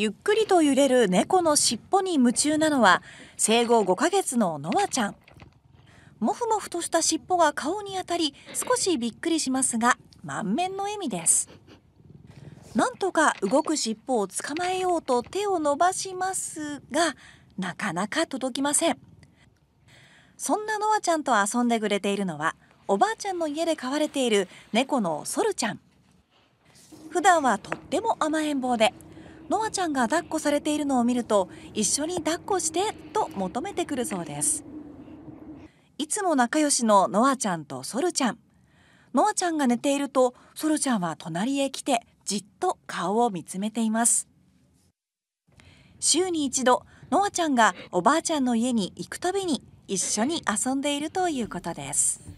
ゆっくりと揺れる猫の尻尾に夢中なのは生後5ヶ月のノアちゃんもふもふとした尻尾が顔に当たり少しびっくりしますが満面の笑みですなんとか動く尻尾を捕まえようと手を伸ばしますがなかなか届きませんそんなノアちゃんと遊んでくれているのはおばあちゃんの家で飼われている猫のソルちゃん普段はとっても甘えん坊でノアちゃんが抱っこされているのを見ると一緒に抱っこしてと求めてくるそうですいつも仲良しのノアちゃんとソルちゃんノアちゃんが寝ているとソルちゃんは隣へ来てじっと顔を見つめています週に一度ノアちゃんがおばあちゃんの家に行くたびに一緒に遊んでいるということです